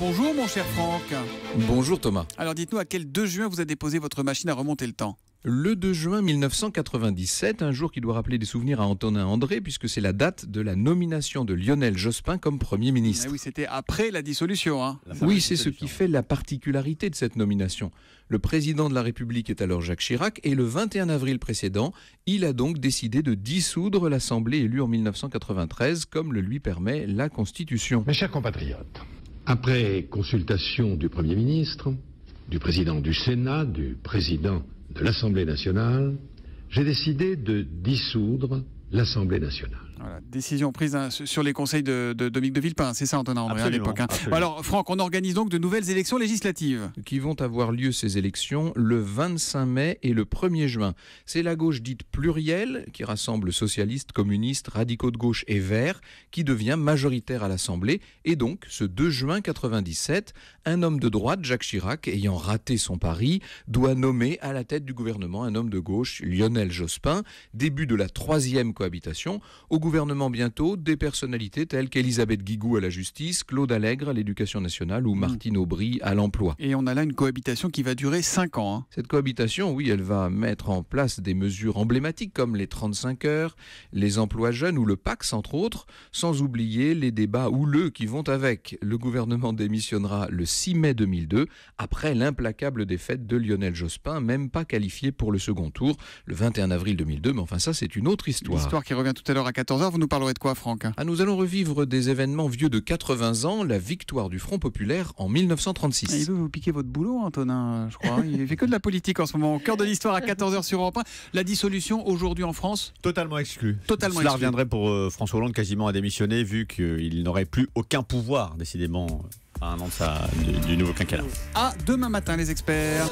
Bonjour mon cher Franck. Bonjour Thomas. Alors dites-nous à quel 2 juin vous avez déposé votre machine à remonter le temps le 2 juin 1997, un jour qui doit rappeler des souvenirs à Antonin André, puisque c'est la date de la nomination de Lionel Jospin comme Premier ministre. Eh oui, c'était après la dissolution. Hein. oui, c'est ce qui fait la particularité de cette nomination. Le président de la République est alors Jacques Chirac, et le 21 avril précédent, il a donc décidé de dissoudre l'Assemblée élue en 1993, comme le lui permet la Constitution. Mes chers compatriotes, après consultation du Premier ministre, du président du Sénat, du président de l'Assemblée nationale, j'ai décidé de dissoudre l'Assemblée nationale décision prise hein, sur les conseils de, Dominique de Villepin, c'est ça Antonin André à l'époque. Hein. Alors Franck, on organise donc de nouvelles élections législatives. Qui vont avoir lieu ces élections le 25 mai et le 1er juin. C'est la gauche dite plurielle, qui rassemble socialistes, communistes, radicaux de gauche et verts, qui devient majoritaire à l'Assemblée. Et donc, ce 2 juin 1997, un homme de droite, Jacques Chirac, ayant raté son pari, doit nommer à la tête du gouvernement un homme de gauche, Lionel Jospin, début de la troisième cohabitation. Au gouvernement bientôt des personnalités telles qu'Elisabeth Guigou à la justice, Claude Allègre à l'éducation nationale ou hmm. Martine Aubry à l'emploi. Et on a là une cohabitation qui va durer 5 ans. Hein. Cette cohabitation, oui, elle va mettre en place des mesures emblématiques comme les 35 heures, les emplois jeunes ou le PAX entre autres, sans oublier les débats houleux qui vont avec. Le gouvernement démissionnera le 6 mai 2002 après l'implacable défaite de Lionel Jospin, même pas qualifié pour le second tour le 21 avril 2002, mais enfin ça c'est une autre histoire. histoire qui revient tout à l'heure à 14 vous nous parlerez de quoi, Franck ah, Nous allons revivre des événements vieux de 80 ans, la victoire du Front Populaire en 1936. il veut vous piquer votre boulot, Antonin, je crois. Hein. Il fait que de la politique en ce moment. Au cœur de l'histoire à 14h sur Europe 1. La dissolution aujourd'hui en France Totalement exclue. Totalement Cela reviendrait pour euh, François Hollande quasiment à démissionner, vu qu'il n'aurait plus aucun pouvoir, décidément, à un an de du, nouveau quinquennat. À demain matin, les experts.